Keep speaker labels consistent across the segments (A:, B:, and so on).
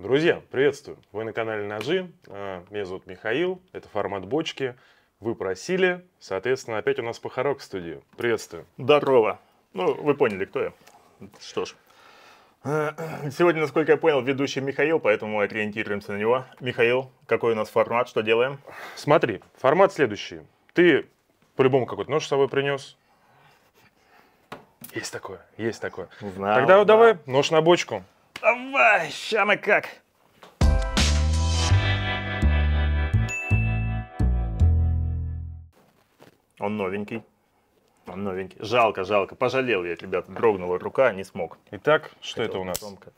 A: Друзья, приветствую! Вы на канале Ножи, а, меня зовут Михаил, это формат бочки. Вы просили, соответственно, опять у нас Похорок в студии. Приветствую! Здорово! Ну, вы поняли, кто я. Что ж,
B: сегодня, насколько я понял, ведущий Михаил, поэтому мы ориентируемся на него. Михаил, какой у нас формат, что делаем?
A: Смотри, формат следующий. Ты по-любому какой-то нож с собой принес, есть такое, есть такое. Знал, Тогда да. давай нож на бочку.
B: Давай, ща мы как. Он новенький. Он новенький. Жалко, жалко. Пожалел я, ребята. Дрогнула рука, не смог. Итак, что Хотел это у нас? Громко.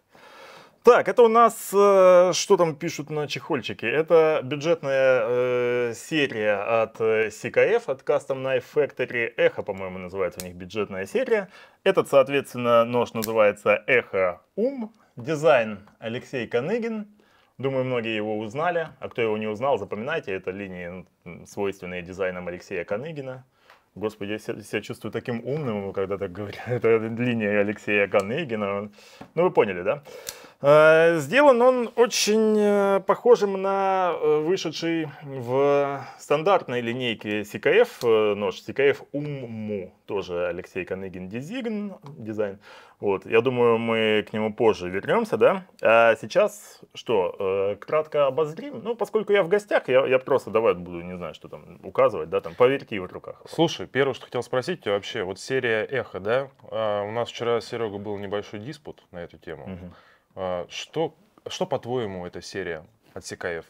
B: Так, это у нас, э, что там пишут на чехольчике? Это бюджетная э, серия от CKF, э, от Custom Knife Factory. Эхо, по-моему, называется у них бюджетная серия. Этот, соответственно, нож называется Эхо Ум. Дизайн Алексей Коныгин. Думаю, многие его узнали. А кто его не узнал, запоминайте. Это линии, свойственные дизайнам Алексея Коныгина. Господи, я себя чувствую таким умным, когда так говорят. Это линия Алексея Коныгина. Ну, вы поняли, да? Э, сделан он очень э, похожим на э, вышедший в стандартной линейке CKF нож, CKF Умму, тоже Алексей Коныгин дизайн. дизайн. Вот, я думаю, мы к нему позже вернемся, да? А сейчас что, кратко обозрим? Ну, поскольку я в гостях, я, я просто
A: давай буду, не знаю, что там указывать, да, там поверьте в руках. Слушай, первое, что хотел спросить, вообще, вот серия Эхо, да? А, у нас вчера, Серега, был небольшой диспут на эту тему. Угу. А, что, что по-твоему, эта серия от Сикаев?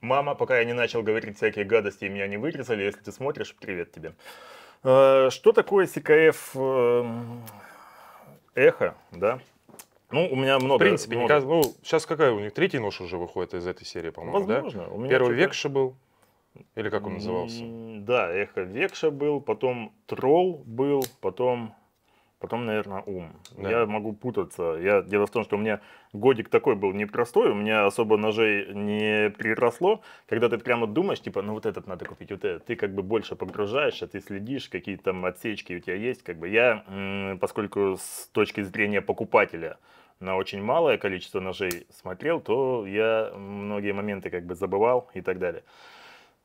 A: Мама, пока я не начал
B: говорить всякие гадости, и меня не вырезали. Если ты смотришь, привет тебе. А, что такое СКФ эм, эхо,
A: да? Ну, у меня много. В принципе, много. Никак, ну, сейчас какая у них третий нож уже выходит из этой серии, по-моему, Возможно. да? Возможно. Первый векша был. Или как он назывался? Да, эхо векша был, потом тролл был,
B: потом потом, наверное, ум. Да. Я могу путаться. Я... Дело в том, что у меня годик такой был непростой, у меня особо ножей не приросло. Когда ты прямо думаешь, типа, ну вот этот надо купить, вот этот, ты как бы больше погружаешься, ты следишь, какие там отсечки у тебя есть. Как бы я, поскольку с точки зрения покупателя на очень малое количество ножей смотрел, то я многие моменты как бы забывал и так далее.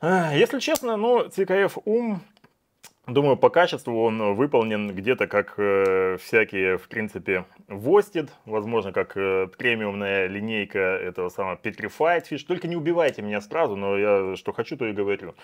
B: Если честно, ну, ЦКФ ум Думаю, по качеству он выполнен где-то как э, всякие, в принципе, Востед, возможно, как э, премиумная линейка этого самого Petrified Fish. Только не убивайте меня сразу, но я что хочу, то и говорю.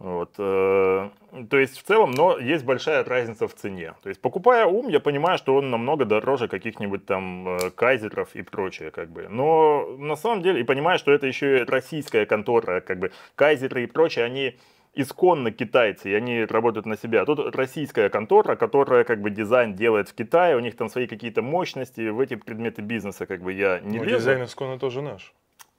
B: Вот, э, то есть в целом, но есть большая разница в цене. То есть покупая ум, я понимаю, что он намного дороже каких-нибудь там э, кайзеров и прочее, как бы. Но на самом деле, и понимаю, что это еще и российская контора, как бы, кайзеры и прочее, они исконно китайцы, и они работают на себя. А тут российская контора, которая как бы дизайн делает в Китае, у них там свои какие-то мощности, в эти предметы бизнеса как бы я не Но ну, лезу. дизайн
A: исконно тоже наш.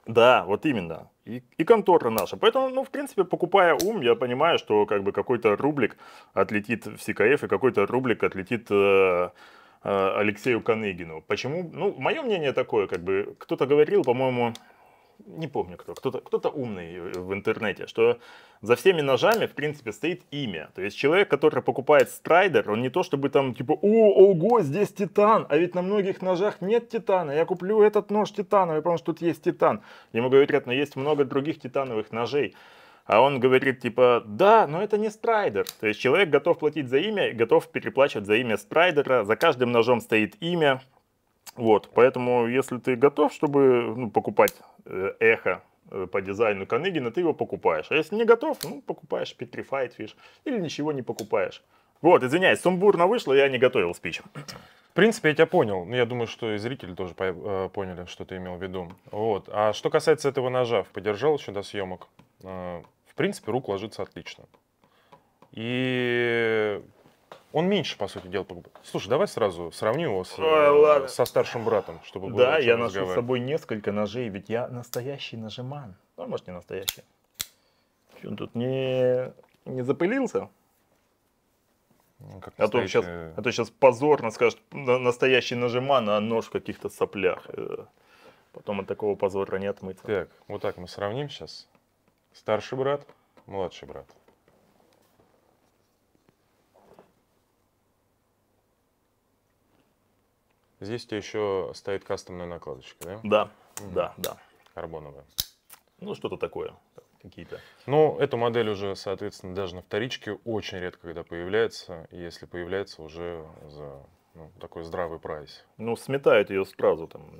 B: Да, вот именно. И, и контора наша. Поэтому, ну, в принципе, покупая ум, я понимаю, что как бы какой-то рублик отлетит в СКФ и какой-то рублик отлетит э, э, Алексею Каныгину. Почему? Ну, мое мнение такое, как бы, кто-то говорил, по-моему, не помню кто, кто-то кто, -то, умный в интернете, что за всеми ножами, в принципе, стоит имя. То есть человек, который покупает страйдер, он не то чтобы там типа, о, ого, здесь титан, а ведь на многих ножах нет титана, я куплю этот нож титановый, потому что тут есть титан. Ему говорят, но есть много других титановых ножей. А он говорит типа, да, но это не страйдер. То есть человек готов платить за имя, готов переплачивать за имя страйдера, за каждым ножом стоит имя, вот, поэтому, если ты готов, чтобы ну, покупать э, эхо э, по дизайну Каныгина, ты его покупаешь. А если не готов, ну, покупаешь Petrified Fish или ничего не покупаешь. Вот, извиняюсь, сумбурно
A: вышло, я не готовил спич. В принципе, я тебя понял. Я думаю, что и зрители тоже э, поняли, что ты имел в виду. Вот. А что касается этого ножа, подержал еще до съемок. Э, в принципе, рук ложится отлично. И он меньше, по сути дела, покупает. Слушай, давай сразу сравним его с, Ой, э, со старшим братом, чтобы было Да, я ношу с собой
B: несколько ножей, ведь я настоящий ножеман. Ну, может, не настоящий. Че, он тут не, не запылился? Ну, как а, то сейчас, а то сейчас позорно скажут, настоящий нажиман, а нож в каких-то соплях. Э,
A: потом от такого позора не отмыться. Так, вот так мы сравним сейчас. Старший брат, младший брат. Здесь у тебя еще стоит кастомная накладочка, да? Да, угу. да, да. Карбоновая. Ну, что-то такое. Какие-то. Ну, эту модель уже, соответственно, даже на вторичке очень редко когда появляется. И если появляется, уже за ну, такой здравый прайс. Ну, сметают ее сразу там.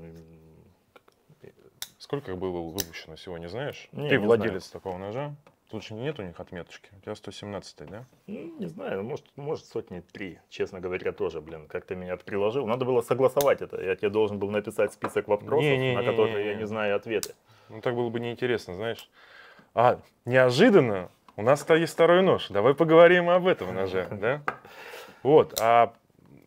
A: Сколько их было выпущено всего, не знаешь? Не, Ты не владелец знаю. такого ножа? Тут же нет у них отметочки. У тебя 117 да? Ну, не знаю, может, может сотни три,
B: честно говоря, тоже, блин, как-то меня приложил. Надо было согласовать это. Я тебе должен был написать список вопросов, не, не, на не, которые не, не. я не
A: знаю ответы. Ну, так было бы неинтересно, знаешь. А, неожиданно у нас есть второй нож. Давай поговорим об этом ноже, да? Вот, а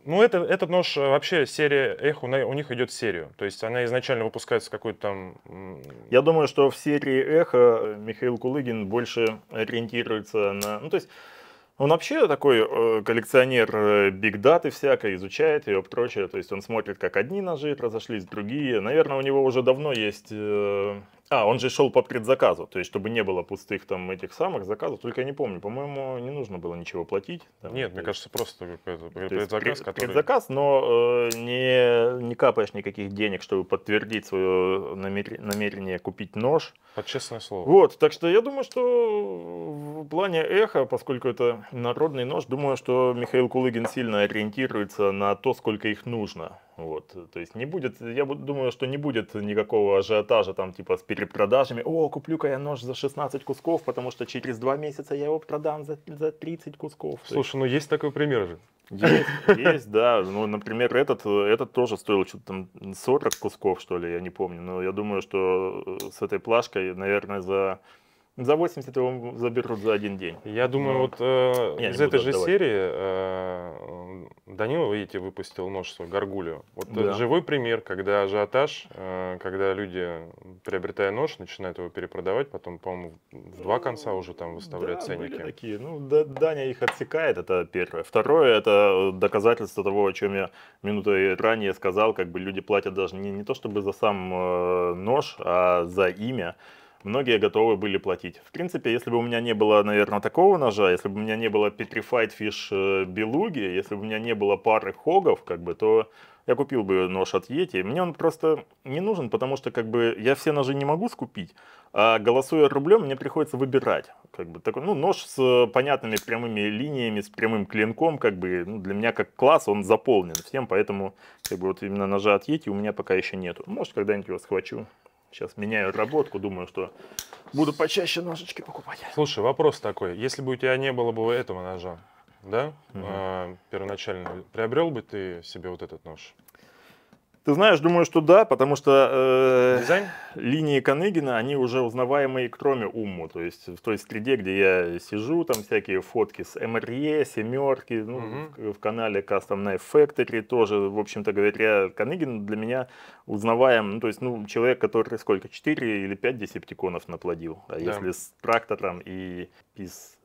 A: ну, это, этот нож э, вообще серия Эхо, у них идет серию. То есть она изначально выпускается какой-то там...
B: Я думаю, что в серии Эхо э, Михаил Кулыгин больше ориентируется на... Ну, то есть он вообще такой э, коллекционер э, бигдаты всякой, изучает ее, прочее. То есть он смотрит, как одни ножи разошлись, другие. Наверное, у него уже давно есть э, а, он же шел по предзаказу, то есть чтобы не было пустых там этих самых заказов, только я не помню, по-моему, не нужно было ничего платить.
A: Там, Нет, мне кажется, просто какой-то предзаказ, пред, который...
B: Предзаказ, но э, не, не капаешь никаких денег, чтобы подтвердить свое намер... намерение купить нож. Под честное слово. Вот,
A: так что я думаю, что
B: в плане эхо, поскольку это народный нож, думаю, что Михаил Кулыгин сильно ориентируется на то, сколько их нужно. Вот, то есть не будет, я думаю, что не будет никакого ажиотажа там типа с перепродажами. О,
A: куплю-ка я нож за
B: 16 кусков, потому что через два месяца я его продам за, за 30 кусков. Слушай,
A: ну есть такой пример же.
B: Есть, есть, да. Ну, например, этот, этот тоже стоил что-то там 40 кусков, что ли, я не помню. Но я думаю, что э, с этой плашкой, наверное, за за 80
A: его заберут за один день. Я думаю, Но ну, вот э, я из этой же отдавать. серии э, Данила, видите, выпустил нож свой, горгулю. Вот да. живой пример, когда ажиотаж, э, когда люди, приобретая нож, начинают его перепродавать, потом, по-моему, в два ну, конца уже там выставляют да, ценники. Были такие. Ну, да, Даня их отсекает, это первое. Второе, это
B: э, доказательство того, о чем я минутой ранее сказал, как бы люди платят даже не, не то чтобы за сам э, нож, а за имя многие готовы были платить. В принципе, если бы у меня не было, наверное, такого ножа, если бы у меня не было Petrified Fish Белуги, э, если бы у меня не было пары хогов, как бы, то я купил бы нож от Yeti. Мне он просто не нужен, потому что как бы я все ножи не могу скупить, а голосуя рублем, мне приходится выбирать. Как бы такой, ну, нож с понятными прямыми линиями, с прямым клинком, как бы ну, для меня как класс он заполнен всем, поэтому как бы вот именно ножа от Yeti у меня пока еще нету. Может, когда-нибудь
A: его схвачу, Сейчас меняю работку, думаю, что буду
B: почаще ножички
A: покупать. Слушай, вопрос такой. Если бы у тебя не было бы этого ножа, да, угу. э, первоначально, приобрел бы ты себе вот этот нож?
B: Ты знаешь, думаю, что да, потому что э, Дизайн? линии Каныгина, они уже узнаваемые, кроме уму. То есть в той среде, где я сижу, там всякие фотки с МРЕ, семерки, ну, угу. в, в канале Custom Knife Factory тоже, в общем-то говоря, Каныгин для меня узнаваем, ну, то есть, ну, человек, который сколько, 4 или 5 десептиконов наплодил. А да. если с трактором и из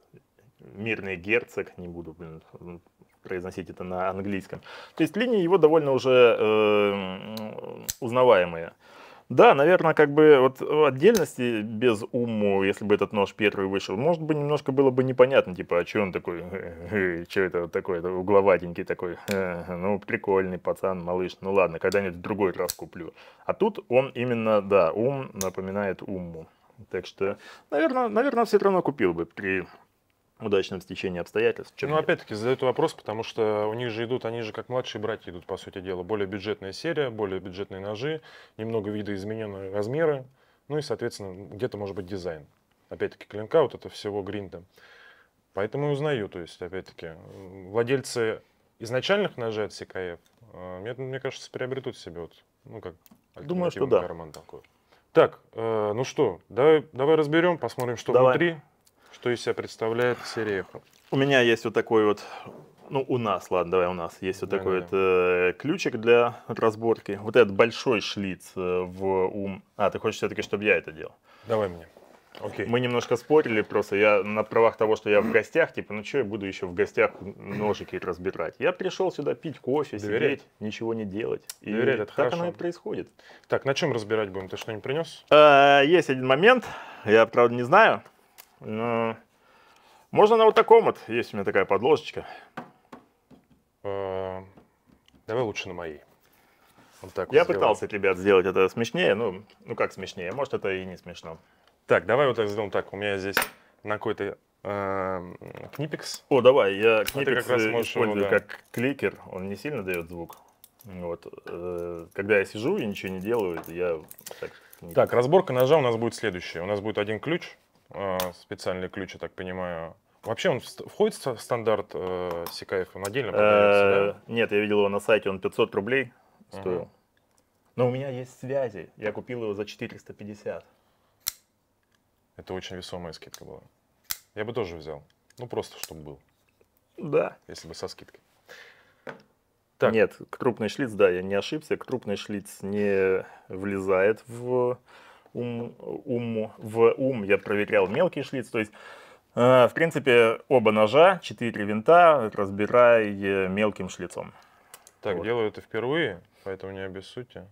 B: мирный герцог, не буду, блин, произносить это на английском. То есть линии его довольно уже э, узнаваемые. Да, наверное, как бы вот в отдельности без уму, если бы этот нож первый вышел, может быть, немножко было бы непонятно, типа, а что он такой, что это вот такой, это угловатенький такой, ну, прикольный пацан, малыш, ну ладно, когда-нибудь в другой раз куплю. А тут он именно, да, ум напоминает уму. Так что, наверное, наверное, все равно купил бы при удачном стечении обстоятельств. Чем ну,
A: опять-таки, задают вопрос, потому что у них же идут, они же как младшие братья идут, по сути дела. Более бюджетная серия, более бюджетные ножи, немного видоизмененные размеры, ну и, соответственно, где-то может быть дизайн. Опять-таки, клинка вот это всего гринта. Поэтому и узнаю, то есть, опять-таки, владельцы изначальных ножей от CKF, э, мне, мне кажется, приобретут себе вот, ну, как Думаю, что да. карман такой. Так, э, ну что, давай, давай разберем, посмотрим, что давай. внутри что из себя представляет Серехов? У меня есть вот такой вот, ну у нас, ладно, давай
B: у нас, есть вот да, такой да. вот э, ключик для разборки. Вот этот большой шлиц э, в ум. А, ты хочешь все-таки, чтобы я это делал? Давай мне. Окей. Мы немножко спорили, просто я на правах того, что я в гостях, типа, ну что я буду еще в гостях ножики разбирать. Я
A: пришел сюда пить кофе, Доверять. сидеть, ничего не делать. И Доверять, это так хорошо. оно и происходит. Так, на чем разбирать будем? Ты что, не принес?
B: Э, есть один момент, я, правда, не знаю. Но...
A: Ну, можно на вот таком вот, есть у меня такая подложечка. А, давай лучше на моей. Вот так Я вот пытался,
B: сделаем. ребят, сделать это смешнее, ну,
A: ну как смешнее, может это и не смешно. Так, давай вот так сделаем так, у меня здесь
B: на какой-то э, книпикс. О, давай, я книпикс а как э, раз использую его, да. как
A: кликер, он не сильно дает звук. Вот, э, когда я сижу и ничего не делаю, я так... Так, разборка ножа у нас будет следующая. У нас будет один ключ, Э, специальный ключ, я так понимаю. Вообще он входит в стандарт э, Он отдельно э, продается, Нет, я видел его на сайте, он 500 рублей стоил.
B: Но у меня есть связи,
A: я купил его за 450. Это очень весомая скидка была. Я бы тоже взял. Ну, просто, чтобы был. Да. Если бы со скидкой.
B: Так. Нет, крупный шлиц, да, я не ошибся. Крупный шлиц не влезает в ум, ум в ум, я проверял мелкий шлиц, то есть э, в принципе, оба ножа, 4 винта, разбирая э, мелким
A: шлицом. Так, вот. делаю это впервые, поэтому не обессудьте.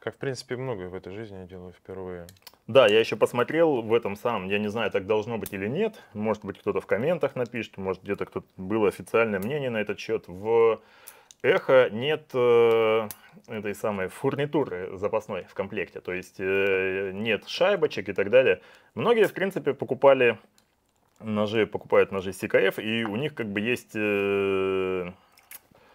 A: Как, в принципе, многое в этой жизни я делаю впервые.
B: Да, я еще посмотрел в этом самом, я не знаю, так должно быть или нет. Может быть, кто-то в комментах напишет, может, где-то кто-то было официальное мнение на этот счет. В эхо нет э, этой самой фурнитуры запасной в комплекте, то есть э, нет шайбочек и так далее. Многие, в принципе, покупали ножи, покупают ножи CKF, и у них как бы есть... Э,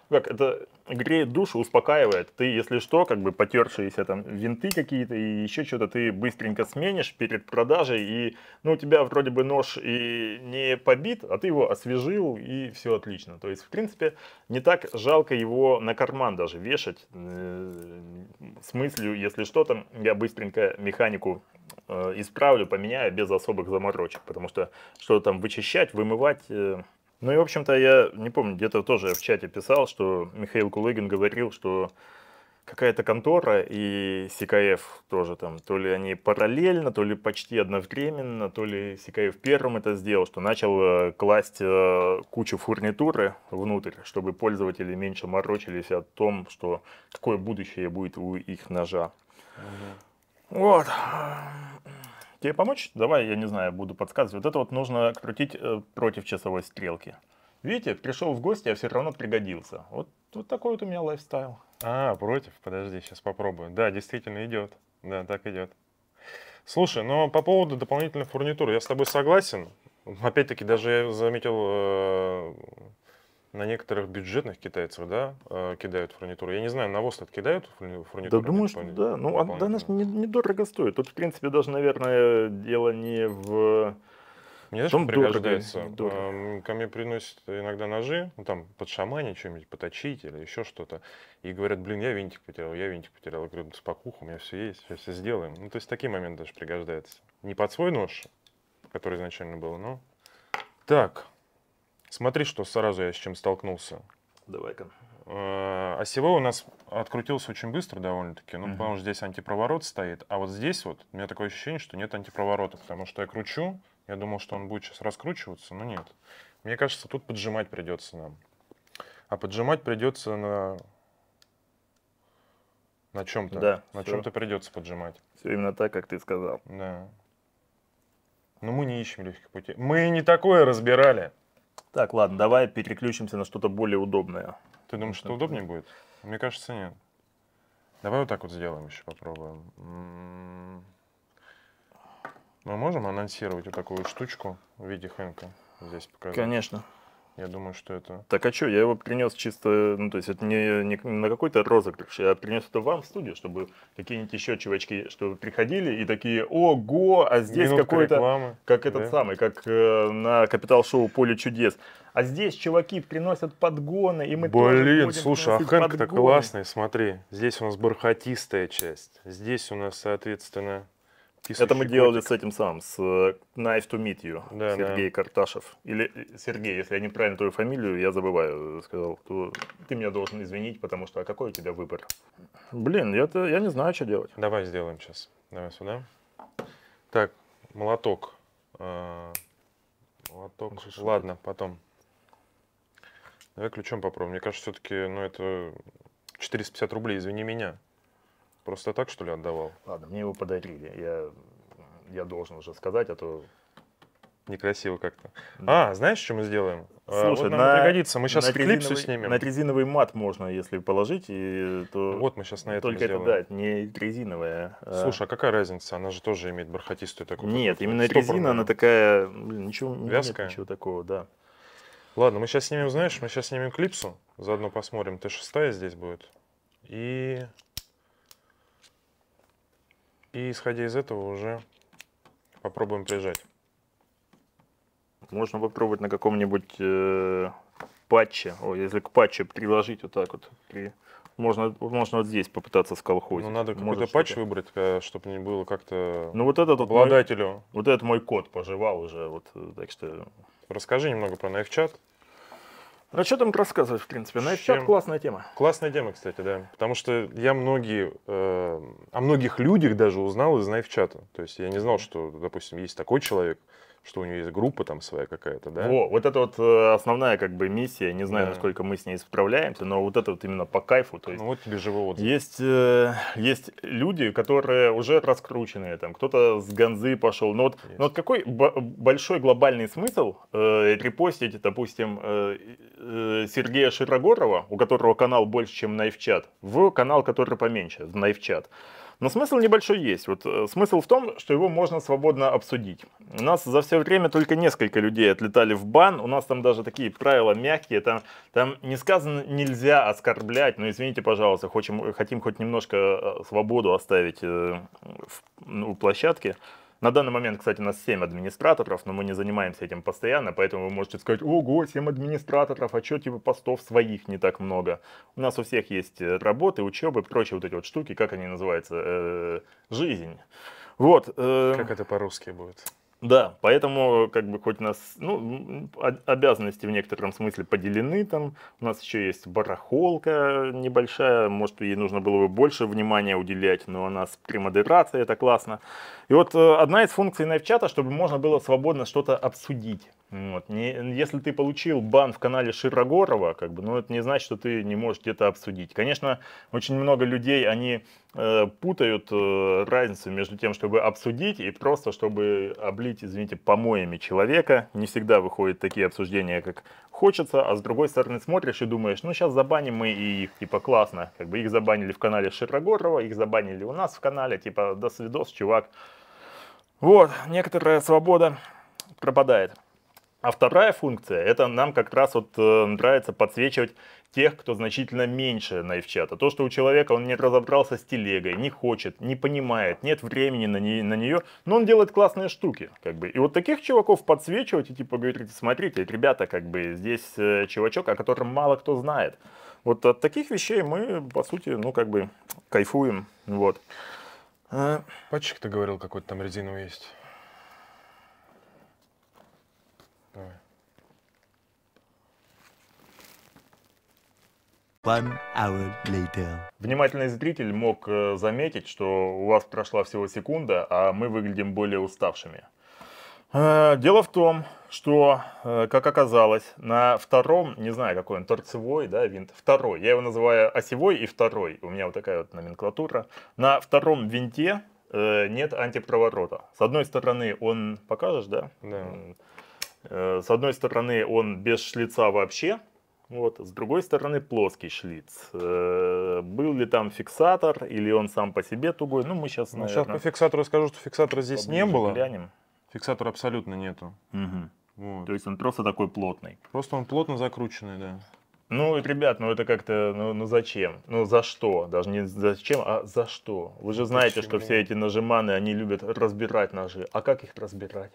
B: как это греет душу, успокаивает. Ты, если что, как бы потершиеся там винты какие-то и еще что-то ты быстренько сменишь перед продажей, и ну, у тебя вроде бы нож и не побит, а ты его освежил, и все отлично. То есть, в принципе, не так жалко его на карман даже вешать, э, с мыслью, если что, там я быстренько механику э, исправлю, поменяю без особых заморочек, потому что что то там вычищать, вымывать э, ну и, в общем-то, я не помню, где-то тоже в чате писал, что Михаил Кулыгин говорил, что какая-то контора и СКФ тоже там, то ли они параллельно, то ли почти одновременно, то ли СКФ первым это сделал, что начал э, класть э, кучу фурнитуры внутрь, чтобы пользователи меньше морочились о том, что какое будущее будет у их ножа. Угу. Вот. Тебе помочь? Давай, я не знаю, буду подсказывать. Вот это вот нужно крутить э, против часовой стрелки. Видите, пришел в гости, а все
A: равно пригодился. Вот,
B: вот такой вот у меня лайфстайл.
A: А, против? Подожди, сейчас попробую. Да, действительно идет. Да, так идет. Слушай, но ну, по поводу дополнительной фурнитуры я с тобой согласен. Опять-таки, даже я заметил э, на некоторых бюджетных китайцев, да, э, кидают фурнитуру. Я не знаю, на ВОЗ фурнитуру? Да, думаю, что да. Ну, а,
B: она же недорого не стоит. Тут, в принципе, даже, наверное, дело не в...
A: Мне знаешь, пригождается? Дорого. Эм, ко мне приносят иногда ножи, ну там под шамане что-нибудь поточить или еще что-то. И говорят, блин, я винтик потерял, я винтик потерял. Я говорю, спокух, у меня все есть, все, все сделаем. Ну, то есть такие моменты даже пригождаются. Не под свой нож, который изначально был, но... Так, Смотри, что сразу я с чем столкнулся. Давай-ка. Осевой э, а у нас открутился очень быстро довольно-таки, ну, угу. потому что здесь антипроворот стоит, а вот здесь вот у меня такое ощущение, что нет антипроворота, потому что я кручу, я думал, что он будет сейчас раскручиваться, но нет. Мне кажется, тут поджимать придется нам. А поджимать придется на на чем-то. Да. На чем-то придется поджимать. Все именно так, как ты сказал. Да. Но мы не ищем легких путей. Мы не такое разбирали. Так, ладно, давай переключимся на что-то более удобное. Ты думаешь, что удобнее будет? Мне кажется, нет. Давай вот так вот сделаем еще, попробуем. М-м-м. Мы можем анонсировать вот такую штучку в виде хэнка здесь показать? Конечно. Я думаю, что это...
B: Так а что, я его принес чисто, ну то есть это не, не на какой-то розыгрыш, я принес это вам в студию, чтобы какие-нибудь еще чувачки, чтобы приходили и такие, ого, а здесь какой-то, как этот да? самый, как э, на Капитал-шоу «Поле чудес». А здесь чуваки приносят подгоны, и мы Блин, слушай, а Хэнк-то классный,
A: смотри. Здесь у нас бархатистая часть, здесь у нас, соответственно, это мы делали котик. с этим сам, с Knife э, to
B: Meet You, да, Сергей да. Карташев. Или э, Сергей, если я неправильно твою фамилию, я забываю, э,
A: сказал, то ты меня должен извинить, потому что а какой у тебя выбор?
B: Блин, я, -то, я не знаю,
A: что делать. Давай сделаем сейчас. Давай сюда. Так, молоток. А, молоток. Ну, Ладно, потом. Давай ключом попробуем. Мне кажется, все-таки, ну, это 450 рублей, извини меня. Просто так, что ли, отдавал?
B: Ладно, мне его подарили. Я, я должен уже сказать, а то...
A: Некрасиво как-то. Да. А, знаешь, что мы сделаем? Слушай, а, вот нам на, пригодится. Мы сейчас клипсу снимем. На резиновый мат можно, если положить, и то... Вот мы сейчас на это Только сделаем. это, да, не резиновая. А Слушай, а какая разница? Она же тоже имеет бархатистую такую... Нет, именно резина, она такая... Блин, ничего, Вязкая. нет ничего такого, да. Ладно, мы сейчас снимем, знаешь, мы сейчас снимем клипсу, заодно посмотрим. Т6 здесь будет. И и исходя из этого уже попробуем прижать.
B: Можно попробовать на каком-нибудь э, патче, О, если
A: к патче приложить вот так вот, при...
B: можно, можно вот здесь попытаться сколхозить. Ну надо какой-то патч
A: выбрать, э, чтобы не было как-то ну, вот этот обладателю. Мой,
B: вот этот мой код
A: пожевал уже, вот, э, так что... Расскажи немного про NiveChat. Ну, а что там рассказывать, в принципе? На этот счет классная тема. Классная тема, кстати, да. Потому что я многие, э, о многих людях даже узнал из чата То есть я не знал, что, допустим, есть такой человек, что у нее есть группа там своя какая-то, да? Во, вот это вот
B: э, основная как бы миссия, не знаю, да. насколько мы с ней справляемся, но вот это вот именно по кайфу. То есть ну вот тебе живой отзыв. Есть, э, есть люди, которые уже раскрученные, там кто-то с Ганзы пошел, но вот, но вот какой большой глобальный смысл э, репостить, допустим, э, э, Сергея Широгорова, у которого канал больше, чем NiveChat, в канал, который поменьше, в NiveChat. Но смысл небольшой есть. Вот э, смысл в том, что его можно свободно обсудить. У нас за все время только несколько людей отлетали в бан. У нас там даже такие правила мягкие. Там, там не сказано нельзя оскорблять. Но ну, извините, пожалуйста, хочем, хотим хоть немножко э, свободу оставить э, в, у ну, площадки. На данный момент, кстати, у нас 7 администраторов, но мы не занимаемся этим постоянно, поэтому вы можете сказать, ого, 7 администраторов, а что типа постов своих не так много? У нас у всех есть э, работы, учебы, прочие вот эти вот штуки, как они называются, э, жизнь. Вот. Э, как
A: это по-русски будет?
B: Да, поэтому как бы хоть у нас, ну, обязанности в некотором смысле поделены там, у нас еще есть барахолка небольшая, может ей нужно было бы больше внимания уделять, но у нас премодерация, это классно. И вот э, одна из функций NiveChat, чтобы можно было свободно что-то обсудить. Вот. Не, если ты получил бан в канале Широгорова, как бы, ну, это не значит, что ты не можешь где-то обсудить. Конечно, очень много людей, они Э, путают э, разницу между тем, чтобы обсудить и просто, чтобы облить, извините, помоями человека. Не всегда выходят такие обсуждения, как хочется, а с другой стороны смотришь и думаешь, ну сейчас забаним мы и их, типа классно. Как бы их забанили в канале Широгорова, их забанили у нас в канале, типа до свидос, чувак. Вот, некоторая свобода пропадает. А вторая функция, это нам как раз вот э, нравится подсвечивать тех, кто значительно меньше наивчата. То, что у человека он не разобрался с телегой, не хочет, не понимает, нет времени на, не, на нее, но он делает классные штуки. Как бы. И вот таких чуваков подсвечивать и типа говорить, смотрите, ребята, как бы здесь э, чувачок, о котором мало кто знает. Вот от таких вещей мы, по сути, ну как бы кайфуем. Вот.
A: Э. Патчик, ты говорил, какой-то там резиновый есть. One hour later. Внимательный
B: зритель мог э, заметить, что у вас прошла всего секунда, а мы выглядим более уставшими. Э, дело в том, что, э, как оказалось, на втором, не знаю, какой он, торцевой, да, винт, второй, я его называю осевой и второй, у меня вот такая вот номенклатура, на втором винте нет антипроворота. С одной стороны он, покажешь, да? Да. С одной стороны он без шлица вообще, вот. С другой стороны, плоский шлиц. Э, был ли там фиксатор, или он сам по себе
A: тугой? Ну, мы сейчас, ну, наверное... Сейчас по фиксатору скажу, что фиксатора здесь не было. Глянем.
B: Фиксатора абсолютно нету. Угу. Вот. То есть он просто такой
A: плотный. Просто он плотно закрученный, да. Ну,
B: ребят, ну это как-то, ну, ну зачем? Ну за что? Даже не зачем, а за что? Вы же ну, знаете, Почему? что все эти нажиманы, они любят разбирать ножи. А как их разбирать?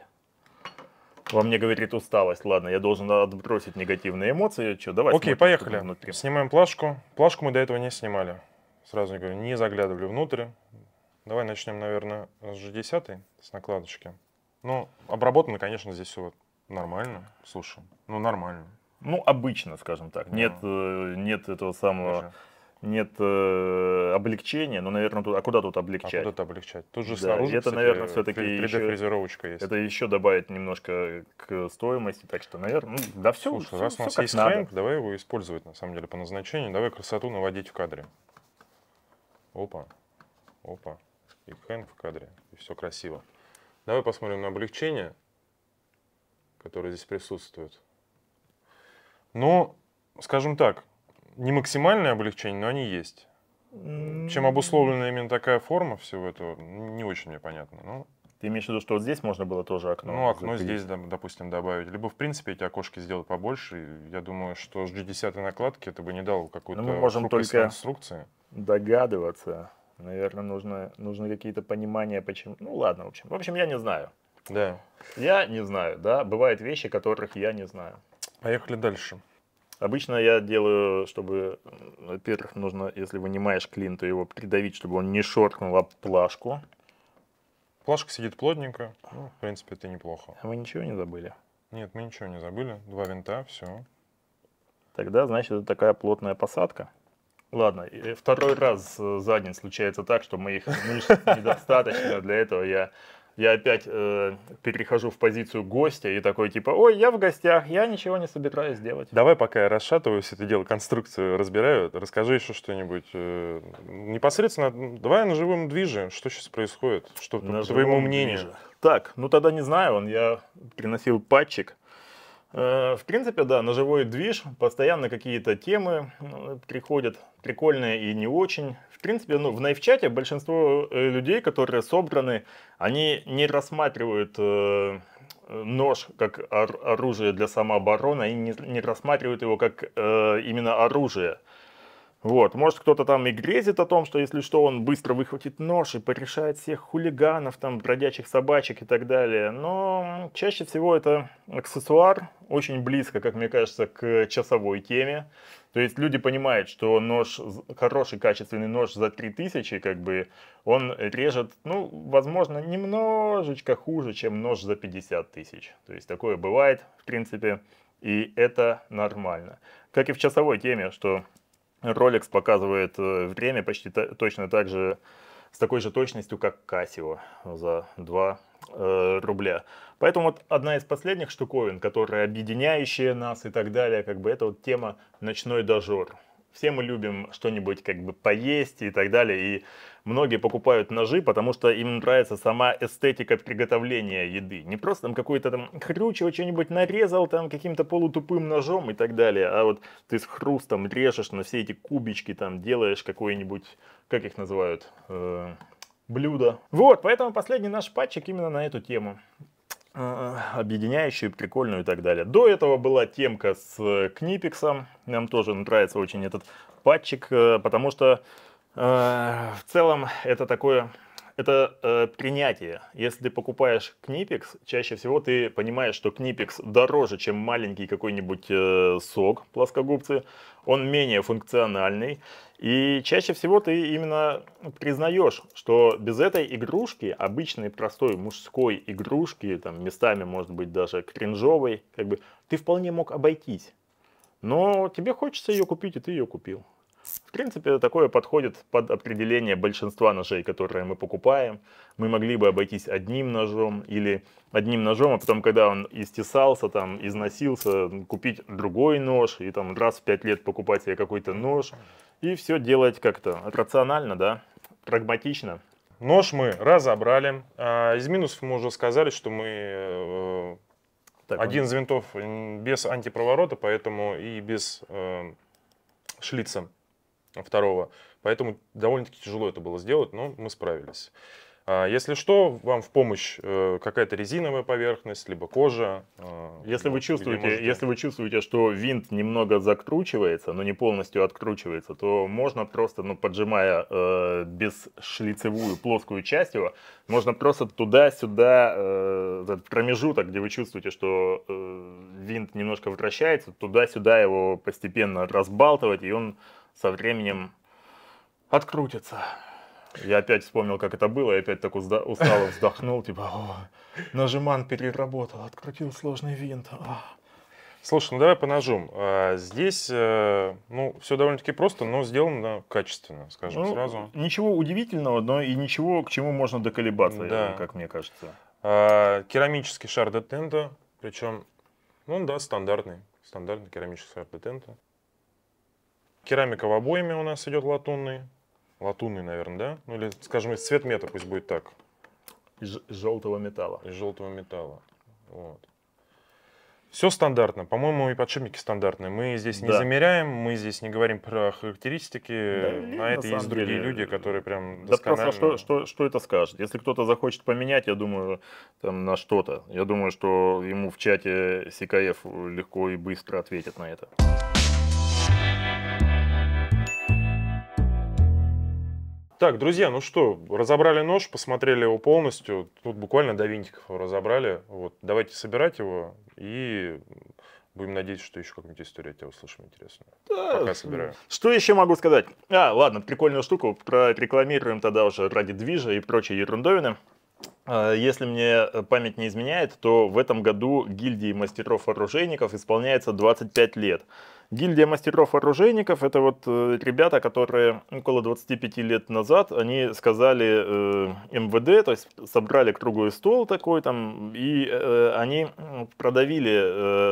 B: Во мне говорит усталость. Ладно, я должен отбросить негативные эмоции. Че, давай. Окей, поехали.
A: Внутри. Снимаем плашку. Плашку мы до этого не снимали. Сразу говорю, не заглядывали внутрь. Давай начнем, наверное, с G10, с накладочки. Ну, обработано, конечно, здесь все нормально. Слушай, ну нормально. Ну, обычно, скажем так. Нет,
B: ну. э, нет этого самого... Даже нет э, облегчения, но, наверное, тут, а куда тут облегчать? А куда тут облегчать? Тут же да, снаружи, это, кстати, наверное, все-таки еще, есть. Это еще добавит
A: немножко к стоимости, так что, наверное, ну, да все, Слушай, все, раз у нас есть надо. фрейм, давай его использовать, на самом деле, по назначению. Давай красоту наводить в кадре. Опа, опа, и Хэнк в кадре, и все красиво. Давай посмотрим на облегчение, которое здесь присутствует. Но, ну, скажем так, не максимальное облегчение, но они есть. Чем обусловлена именно такая форма всего этого, не очень мне понятно. Но... Ты имеешь в виду, что вот здесь можно было тоже окно? Ну, окно закрыть. здесь, допустим, добавить. Либо, в принципе, эти окошки сделать побольше. Я думаю, что с G10 накладки это бы не дал какую-то ну, мы можем только конструкции.
B: догадываться. Наверное, нужно, нужно какие-то понимания, почему... Ну, ладно, в общем. В общем, я не знаю. Да. Я не знаю, да. Бывают вещи, которых я не знаю. Поехали дальше. Обычно я делаю, чтобы, во-первых, нужно, если вынимаешь клин, то его придавить, чтобы он не шоркнул об
A: плашку. Плашка сидит плотненько, ну, в принципе, это неплохо. А мы ничего не забыли? Нет, мы ничего не забыли, два винта, все. Тогда, значит, это
B: такая плотная посадка. Ладно, второй раз э, за день случается так, что мы их недостаточно, для этого я я опять э, перехожу в позицию
A: гостя и такой типа, ой, я в гостях, я ничего не собираюсь делать. Давай пока я расшатываюсь, это дело конструкцию разбираю, расскажи еще что-нибудь. Э, непосредственно, давай на живом движе, что сейчас происходит, что на по твоему мнению. Движе. Так, ну тогда не знаю, он я
B: приносил патчик, Э, в принципе, да, на живой движ, постоянно какие-то темы ну, приходят, прикольные и не очень. В принципе, ну, в найфчате большинство э, людей, которые собраны, они не рассматривают э, нож как оружие для самообороны, они не, рассматривают его как именно оружие. Вот, может кто-то там и грезит о том, что если что, он быстро выхватит нож и порешает всех хулиганов, там, бродячих собачек и так далее. Но чаще всего это аксессуар, очень близко, как мне кажется, к часовой теме. То есть люди понимают, что нож, хороший качественный нож за 3000, как бы, он режет, ну, возможно, немножечко хуже, чем нож за 50 тысяч. То есть такое бывает, в принципе, и это нормально. Как и в часовой теме, что Rolex показывает э, время почти точно так же, с такой же точностью, как Casio за 2 э, рубля. Поэтому вот одна из последних штуковин, которая объединяющая нас и так далее, как бы это вот тема ночной дожор. Все мы любим что-нибудь как бы поесть и так далее, и многие покупают ножи, потому что им нравится сама эстетика приготовления еды. Не просто там какой-то там хрючево что-нибудь нарезал там каким-то полутупым ножом и так далее, а вот ты с хрустом режешь на все эти кубички, там делаешь какое-нибудь, как их называют, э, блюдо. Вот, поэтому последний наш патчик именно на эту тему э, объединяющую, прикольную и так далее. До этого была темка с э, Книпиксом. Нам тоже нравится очень этот патчик, потому что Э, в целом это такое это э, принятие. Если ты покупаешь Книпикс, чаще всего ты понимаешь, что Книпикс дороже, чем маленький какой-нибудь э, сок плоскогубцы. Он менее функциональный. И чаще всего ты именно признаешь, что без этой игрушки, обычной простой мужской игрушки, там местами может быть даже кринжовой, как бы ты вполне мог обойтись. Но тебе хочется ее купить, и ты ее купил. В принципе, такое подходит под определение большинства ножей, которые мы покупаем. Мы могли бы обойтись одним ножом или одним ножом, а потом, когда он истесался, там, износился, купить другой нож и там раз в пять лет покупать себе какой-то нож. И все делать как-то рационально, да, прагматично.
A: Нож мы разобрали. А, из минусов мы уже сказали, что мы э, так, один он... из винтов без антипроворота, поэтому и без э, шлица второго. Поэтому довольно-таки тяжело это было сделать, но мы справились. А если что, вам в помощь э, какая-то резиновая поверхность, либо кожа. Э, если вот, вы чувствуете, можете...
B: если вы чувствуете, что винт немного закручивается, но не полностью откручивается, то можно просто, ну, поджимая э, бесшлицевую плоскую часть его, можно просто туда-сюда э, этот промежуток, где вы чувствуете, что э, винт немножко вращается, туда-сюда его постепенно разбалтывать, и он со временем открутится. Я опять вспомнил,
A: как это было, и опять так устало вздохнул, типа, О,
B: нажиман переработал, открутил сложный винт. А.
A: Слушай, ну давай по ножам. А, здесь, э, ну, все довольно-таки просто, но сделано качественно, скажем ну, сразу. Ничего удивительного, но и ничего, к чему можно доколебаться, да. как мне кажется. А, керамический шар детента, причем, ну да, стандартный, стандартный керамический шар детента. Керамика в обоями у нас идет латунный, латунный, наверное, да? Ну или, скажем, из цвет мета пусть будет так. Из желтого металла. Из желтого металла. Вот. Все стандартно. По-моему, и подшипники стандартные. Мы здесь да. не замеряем, мы здесь не говорим про характеристики. Да, на это на есть другие деле, люди, которые прям досконально... Да просто
B: что, что, что это скажет? Если кто-то захочет поменять, я думаю, там на что-то. Я думаю, что ему в чате CKF легко и быстро ответят на это.
A: Так, друзья, ну что, разобрали нож, посмотрели его полностью. Тут буквально до винтиков разобрали. Вот, давайте собирать его и будем надеяться, что еще какую-нибудь историю от тебя услышим интересную. Да, Пока собираю.
B: Что еще могу сказать? А, ладно, прикольную штуку прорекламируем тогда уже ради движа и прочей ерундовины. А, если мне э, память не изменяет, то в этом году гильдии мастеров-оружейников исполняется 25 лет. Гильдия мастеров-оружейников – это вот э, ребята, которые около 25 лет назад, они сказали э, МВД, то есть собрали круглый стол такой там, и э, они продавили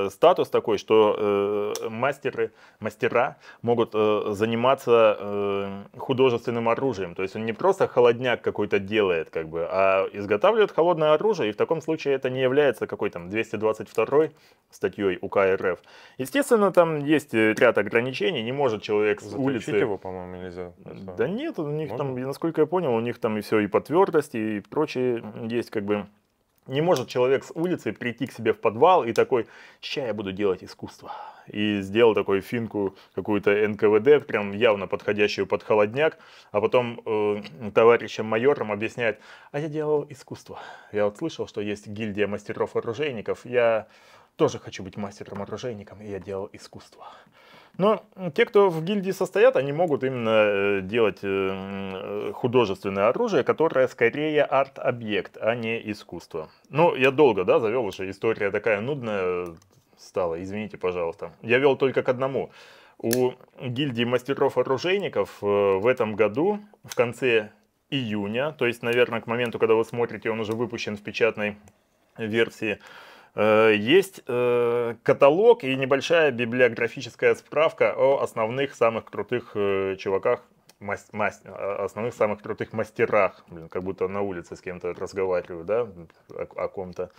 B: э, статус такой, что э, мастеры, мастера могут э, заниматься э, художественным оружием. То есть он не просто холодняк какой-то делает, как бы, а изготавливает изготавливают холодное оружие, и в таком случае это не является какой то 222 статьей УК РФ. Естественно, там есть э, ряд ограничений, не может человек с улицы... его,
A: по-моему, нельзя. Да
B: нет, у них Можно? там, насколько я понял, у них там и все и по твердости, и прочее есть как бы... Не может человек с улицы прийти к себе в подвал и такой, ща я буду делать искусство и сделал такую финку какую-то НКВД, прям явно подходящую под холодняк, а потом э, товарищам майорам объясняет, а я делал искусство. Я вот слышал, что есть гильдия мастеров-оружейников, я тоже хочу быть мастером-оружейником, и я делал искусство. Но те, кто в гильдии состоят, они могут именно э, делать э, художественное оружие, которое скорее арт-объект, а не искусство. Ну, я долго, да, завел уже, история такая нудная, стало, извините, пожалуйста. Я вел только к одному. У гильдии мастеров-оружейников э, в этом году, в конце июня, то есть, наверное, к моменту, когда вы смотрите, он уже выпущен в печатной версии, э, есть э, каталог и небольшая библиографическая справка о основных самых крутых чуваках, маст, маст, основных самых крутых мастерах. Блин, как будто на улице с кем-то разговариваю, да, о, о ком-то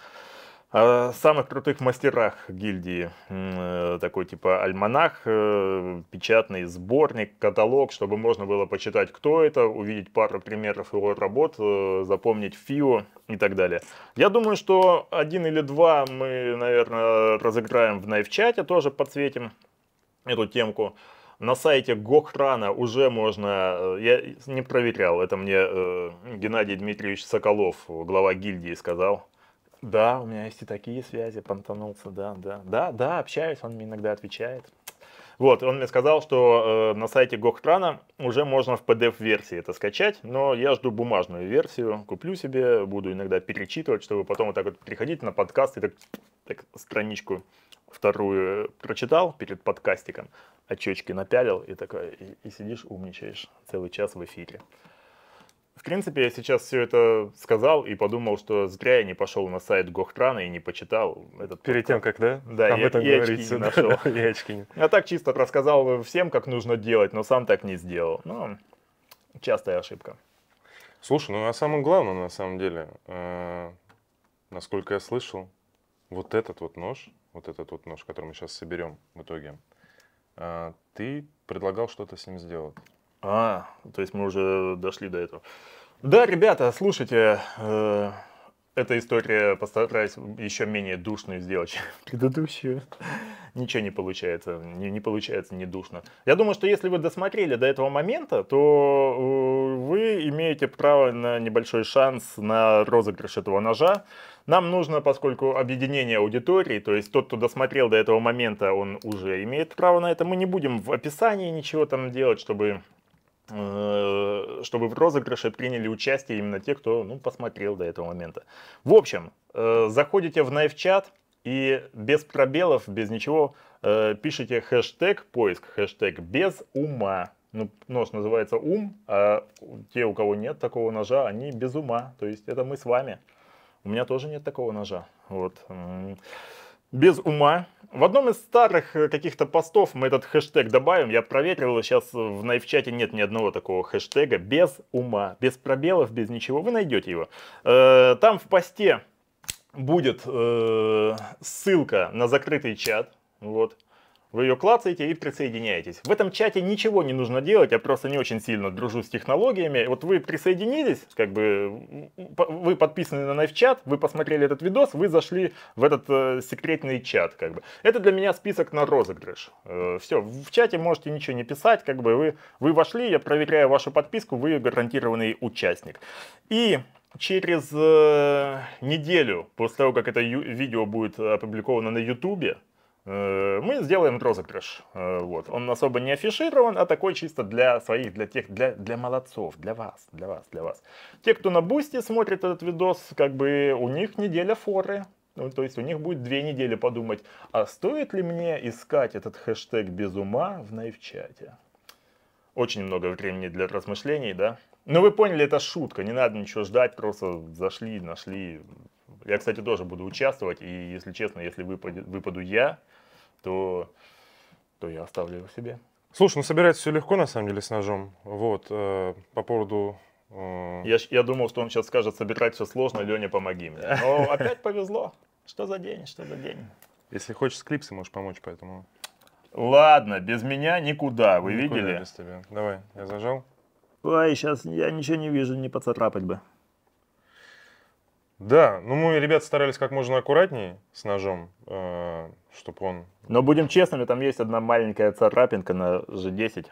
B: о самых крутых мастерах гильдии. Э, такой типа альманах, э, печатный сборник, каталог, чтобы можно было почитать, кто это, увидеть пару примеров его работ, э, запомнить фио и так далее. Я думаю, что один или два мы, наверное, разыграем в наивчате тоже подсветим эту темку. На сайте Гохрана уже можно, я не проверял, это мне Геннадий Дмитриевич Соколов, глава гильдии, сказал, да, у меня есть и такие связи, понтанулся, да, да, да, да, общаюсь, он мне иногда отвечает. Вот, он мне сказал, что э, на сайте Гохтрана уже можно в PDF-версии это скачать, но я жду бумажную версию, куплю себе, буду иногда перечитывать, чтобы потом вот так вот приходить на подкаст и так, так страничку вторую э, прочитал перед подкастиком, очечки напялил и такой, и, и сидишь, умничаешь целый час в эфире. В принципе, я сейчас все это сказал и подумал, что зря я не пошел на сайт Гохтрана и не почитал этот Перед тем, как, да? Да, Об я, этом я очки не нашел. я очки не. А так чисто рассказал всем, как
A: нужно делать, но сам так не сделал. Ну, частая ошибка. Слушай, ну а самое главное, на самом деле, э, насколько я слышал, вот этот вот нож, вот этот вот нож, который мы сейчас соберем в итоге, э, ты предлагал что-то с ним сделать. А, ну, то есть мы уже дошли до этого. Да,
B: ребята, слушайте, э, эта история постараюсь еще менее душную сделать, чем предыдущую. Ничего не получается, не, не получается не душно. Я думаю, что если вы досмотрели до этого момента, то э, вы имеете право на небольшой шанс на розыгрыш этого ножа. Нам нужно, поскольку объединение аудитории, то есть тот, кто досмотрел до этого момента, он уже имеет право на это. Мы не будем в описании ничего там делать, чтобы Э, чтобы в розыгрыше приняли участие именно те, кто ну, посмотрел до этого момента. В общем, э, заходите в NiveChat и без пробелов, без ничего э, пишите хэштег поиск, хэштег без ума. Ну, нож называется ум, а те, у кого нет такого ножа, они без ума. То есть это мы с вами. У меня тоже нет такого ножа. Вот без ума. В одном из старых э, каких-то постов мы этот хэштег добавим. Я проверил, сейчас в наивчате нет ни одного такого хэштега. Без ума, без пробелов, без ничего. Вы найдете его. Э, там в посте будет э, ссылка на закрытый чат. Вот. Вы ее клацаете и присоединяетесь. В этом чате ничего не нужно делать, я просто не очень сильно дружу с технологиями. Вот вы присоединились, как бы вы подписаны на чат, вы посмотрели этот видос, вы зашли в этот э, секретный чат, как бы. Это для меня список на розыгрыш. Э, все, в чате можете ничего не писать, как бы вы, вы вошли, я проверяю вашу подписку, вы гарантированный участник. И через э, неделю после того, как это видео будет опубликовано на YouTube, Э, мы сделаем розыгрыш. Э, вот. Он особо не афиширован, а такой чисто для своих, для тех, для, для молодцов, для вас, для вас, для вас. Те, кто на бусте смотрит этот видос, как бы у них неделя форы. Ну, то есть у них будет две недели подумать, а стоит ли мне искать этот хэштег без ума в наивчате? Очень много времени для размышлений, да? Но ну, вы поняли, это шутка, не надо ничего ждать, просто зашли, нашли, я, кстати, тоже буду участвовать, и, если честно, если выпаду, выпаду я, то, то я оставлю его себе.
A: Слушай, ну собирать все легко, на самом деле, с ножом. Вот, э, по поводу э, я, я думал, что он сейчас скажет, собирать все сложно, Леня, помоги мне. Но опять
B: повезло. Что за день, что за день. Если хочешь
A: с клипсы, можешь помочь, поэтому... Ладно, без меня никуда, вы никуда видели? без тебя. Давай, я зажал.
B: Ой, сейчас я ничего не вижу, не поцарапать бы.
A: Да, ну мы, ребят, старались как можно аккуратнее с ножом, э, чтобы он... Но будем честными, там есть одна маленькая царапинка на G10.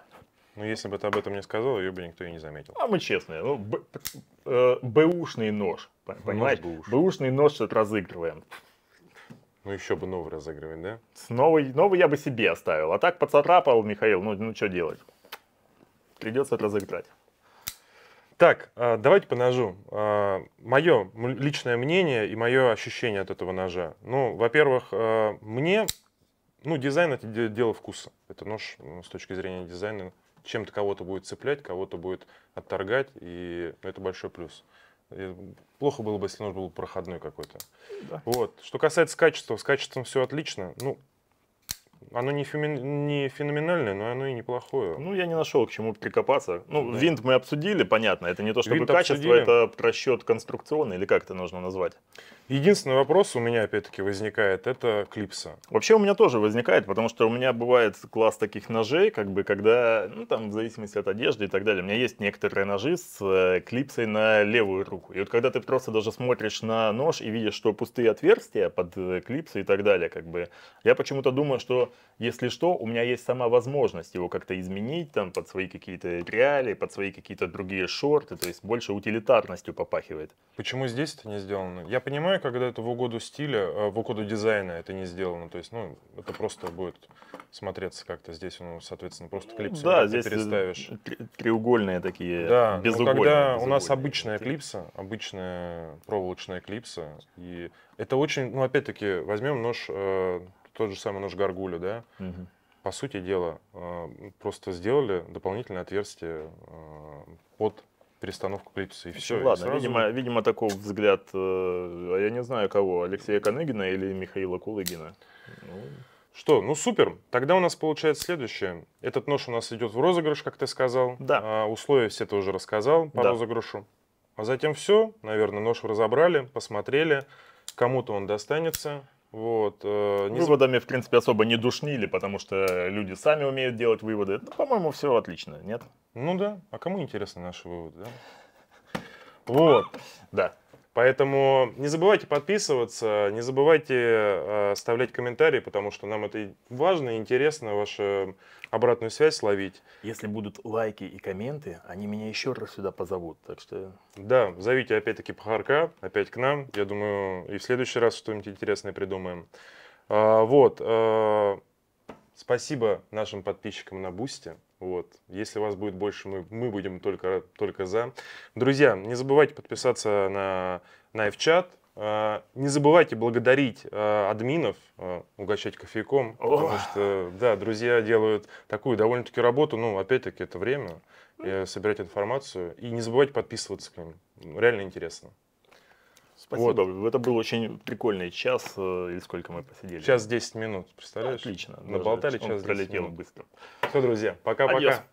A: Ну, если бы ты об этом не сказал, ее бы никто и не заметил. А мы честные. Ну, б, э,
B: бэушный нож, понимаешь? Нож бэуш. Бэушный нож что-то разыгрываем. Ну, еще бы новый разыгрывать, да? Новый, новый я бы себе оставил. А так поцарапал, Михаил, ну, ну что
A: делать? Придется разыграть. Так, а, давайте по ножу. А, мое личное мнение и мое ощущение от этого ножа. Ну, во-первых, а, мне, ну, дизайн это дело вкуса. Это нож ну, с точки зрения дизайна чем-то кого-то будет цеплять, кого-то будет отторгать, и это большой плюс. И плохо было бы, если нож был проходной какой-то. Да. Вот. Что касается качества, с качеством все отлично. Ну, оно не, фемен... не феноменальное, но оно и неплохое. Ну, я не нашел к чему прикопаться. Ну, да. винт
B: мы обсудили, понятно.
A: Это не то чтобы винт качество, обсудили. это
B: расчет конструкционный, или как это нужно назвать? Единственный вопрос у меня опять-таки возникает, это клипса. Вообще у меня тоже возникает, потому что у меня бывает класс таких ножей, как бы, когда, ну там, в зависимости от одежды и так далее, у меня есть некоторые ножи с э, клипсой на левую руку. И вот когда ты просто даже смотришь на нож и видишь, что пустые отверстия под э, клипсы и так далее, как бы, я почему-то думаю, что если что, у меня есть сама возможность его как-то
A: изменить, там, под свои какие-то реалии, под свои какие-то другие шорты, то есть больше утилитарностью попахивает. Почему здесь это не сделано? Я понимаю, понимаю, когда это в угоду стиля, а, в угоду дизайна это не сделано. То есть, ну, это просто будет смотреться как-то здесь, ну, соответственно, просто ну клипсы да, здесь э, переставишь. Треугольные такие, да, ну, безугольные. Но когда безугольные. у нас обычная клипса, обычная проволочная клипса, и это очень, ну, опять-таки, возьмем нож, э, тот же самый нож горгуля, да, угу. по сути дела, э, просто сделали дополнительное отверстие э, под перестановку клипса и ну, все. Ладно, и сразу... видимо,
B: видимо, такой взгляд, э, а я не знаю кого, Алексея Коныгина или Михаила Кулыгина. Ну...
A: Что, ну супер. Тогда у нас получается следующее. Этот нож у нас идет в розыгрыш, как ты сказал. Да. А, условия все ты уже рассказал по да. розыгрышу. А затем все. Наверное, нож разобрали, посмотрели. Кому-то он достанется, вот, э, не... Выводами,
B: в принципе, особо не душнили, потому что люди сами умеют делать выводы. Ну, по-моему,
A: все отлично, нет? Ну да. А кому интересны наши выводы, да? Вот. Да. Поэтому не забывайте подписываться, не забывайте э, оставлять комментарии, потому что нам это важно и интересно, вашу обратную связь ловить.
B: Если будут лайки и комменты, они меня еще раз сюда позовут, так что...
A: Да, зовите опять-таки Пахарка, опять к нам. Я думаю, и в следующий раз что-нибудь интересное придумаем. А, вот. Э, спасибо нашим подписчикам на Бусте. Вот. Если вас будет больше, мы, мы будем только, только за. Друзья, не забывайте подписаться на, на F-чат. Не забывайте благодарить а, админов, а, угощать кофейком, О! потому что, да, друзья делают такую довольно-таки работу, ну, опять-таки, это время, ну. э, собирать информацию. И не забывайте подписываться к ним, реально интересно. Спасибо. Вот. Это был очень прикольный час, э, или сколько мы посидели. Час 10 минут, представляешь? Отлично. Наболтали час пролетел 10 минут. быстро. Все, друзья, пока-пока.